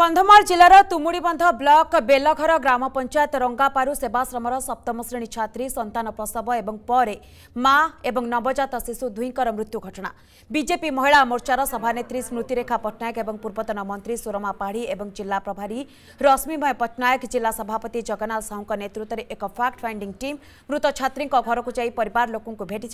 कंधमाल जिलार तुमुड़ीबंध ब्लक बेलघर ग्राम पंचायत रंगापारू सेवाश्रम सप्तम श्रेणी छात्री सतान प्रसव एवं पर एवं नवजात शिशु दुईं मृत्यु घटना बीजेपी महिला मोर्चार सभानेत्री स्मृतिरेखा पट्टनायक पूर्वतन मंत्री सुरमा पाढ़ी और जिला प्रभारी रश्मिमय पट्टनायक जिला सभापति जगन्नाथ साहू नेतृत्व में एक फैक्ट फाइंडिंग टीम मृत छात्री घर को जा पर लोक भेटी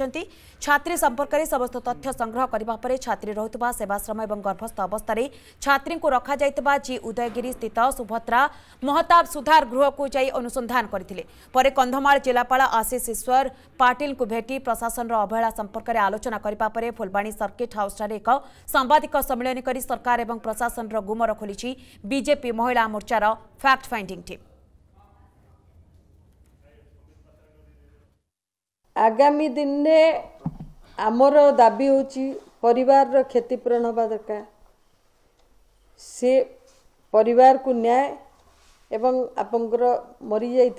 छात्री संपर्क में समस्त तथ्य संग्रह करने छात्री रोकवा सेवाश्रम और गर्भस्थ अवस्था छात्री को रखा जा ନେଇ ଉଦୟଗିରି ସ୍ଥିତ ସୁଭଦ୍ରା ମହତାବ ସୁଧାର ଗୃହକୁ ଯାଇ ଅନୁସନ୍ଧାନ କରିଥିଲେ ପରେ କନ୍ଧମାଳ ଜିଲ୍ଲାପାଳ ଆଶିଷ ଈଶ୍ୱର ପାଟିଲଙ୍କୁ ଭେଟି ପ୍ରଶାସନର ଅବହେଳା ସମ୍ପର୍କରେ ଆଲୋଚନା କରିବା ପରେ ଫୁଲବାଣୀ ସର୍କିଟ୍ ହାଉସ୍ଠାରେ ଏକ ସାମ୍ବାଦିକ ସମ୍ମିଳନୀ କରି ସରକାର ଏବଂ ପ୍ରଶାସନର ଗୁମର ଖୋଲିଛି ବିଜେପି ମହିଳା ମୋର୍ଚ୍ଚାର ଫ୍ୟାକ୍ଟ ଫାଇଣ୍ଡିଂ ଟିମ୍ ଆଗାମୀ ଦିନରେ ଆମର ଦାବି ହେଉଛି ପରିବାରର କ୍ଷତିପୂରଣ ହେବା ଦରକାର ସେ न्याय एपर मरिजाइ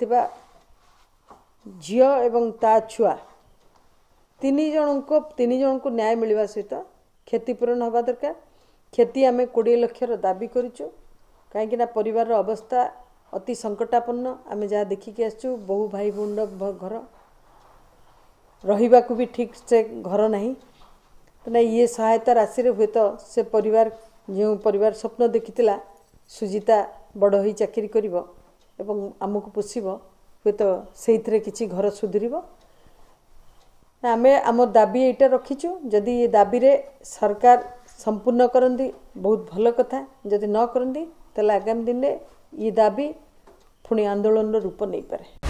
झियो ता छुवा इनजको न्याय सहित क्षतिपूरण हा दरकार क्षति आमे कि लक्षर दाबी गरिछु काहीँक न अवस्था अति सङ्कटापन्न आमे जहाँ देखिक आसौँ बो भाइभर भी ठीक से घर नै ये सहायता राशि है परिवार स्वप्नु देखिला ସୁଜିତା ବଡ଼ ହୋଇ ଚାକିରି କରିବ ଏବଂ ଆମକୁ ପୋଷିବ ହୁଏତ ସେଇଥିରେ କିଛି ଘର ସୁଧୁରିବ ଆମେ ଆମ ଦାବି ଏଇଟା ରଖିଛୁ ଯଦି ଏ ଦାବିରେ ସରକାର ସମ୍ପୂର୍ଣ୍ଣ କରନ୍ତି ବହୁତ ଭଲ କଥା ଯଦି ନ କରନ୍ତି ତାହେଲେ ଆଗାମୀ ଦିନରେ ଇଏ ଦାବି ପୁଣି ଆନ୍ଦୋଳନର ରୂପ ନେଇପାରେ